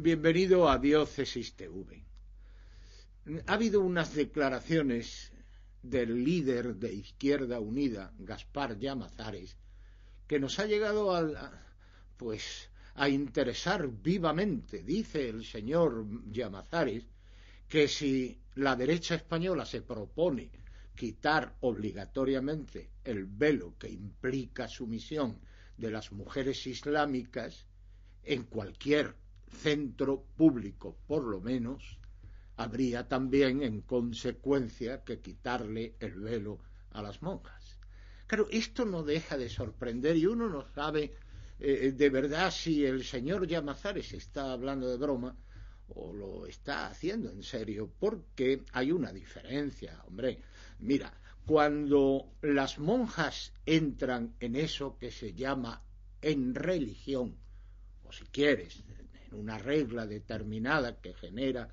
Bienvenido a Diócesis TV. Ha habido unas declaraciones del líder de Izquierda Unida, Gaspar Llamazares, que nos ha llegado al, pues, a interesar vivamente. Dice el señor Llamazares que si la derecha española se propone quitar obligatoriamente el velo que implica sumisión de las mujeres islámicas en cualquier centro público, por lo menos, habría también en consecuencia que quitarle el velo a las monjas. Claro, esto no deja de sorprender y uno no sabe eh, de verdad si el señor Llamazares está hablando de broma o lo está haciendo en serio, porque hay una diferencia, hombre. Mira, cuando las monjas entran en eso que se llama en religión, o si quieres, una regla determinada que genera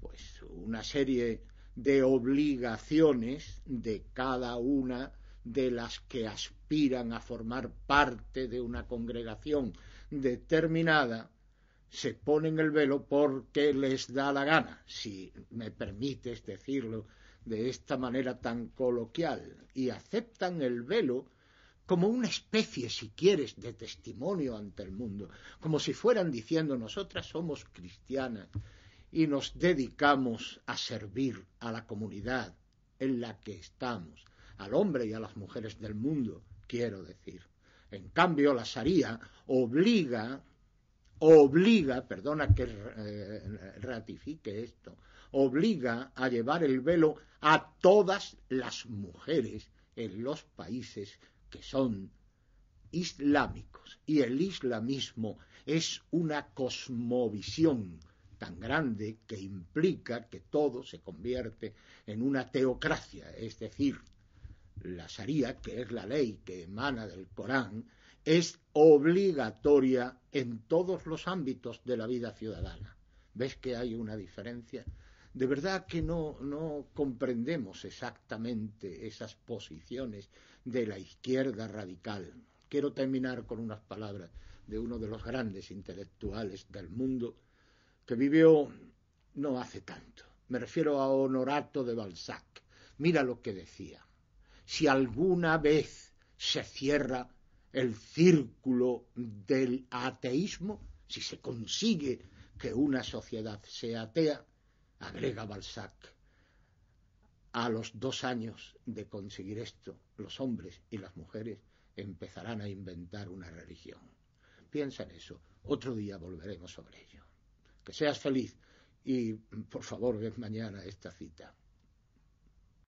pues una serie de obligaciones de cada una de las que aspiran a formar parte de una congregación determinada, se ponen el velo porque les da la gana, si me permites decirlo de esta manera tan coloquial, y aceptan el velo como una especie, si quieres, de testimonio ante el mundo, como si fueran diciendo nosotras somos cristianas y nos dedicamos a servir a la comunidad en la que estamos, al hombre y a las mujeres del mundo, quiero decir. En cambio, la Sharia obliga, obliga, perdona que eh, ratifique esto, obliga a llevar el velo a todas las mujeres en los países que son islámicos y el islamismo es una cosmovisión tan grande que implica que todo se convierte en una teocracia, es decir, la Sharia, que es la ley que emana del Corán, es obligatoria en todos los ámbitos de la vida ciudadana. ¿Ves que hay una diferencia? de verdad que no, comprendemos exactamente esas posiciones de la izquierda radical. Quiero terminar con unas palabras de uno de los grandes intelectuales del mundo que vivió no hace tanto. Me refiero a Honorato de Balzac. Mira lo que decía. Si alguna vez se cierra el círculo del ateísmo, si se consigue que una sociedad sea atea, agrega Balzac. A los dos años de conseguir esto, los hombres y las mujeres empezarán a inventar una religión. Piensa en eso. Otro día volveremos sobre ello. Que seas feliz y por favor ven mañana esta cita.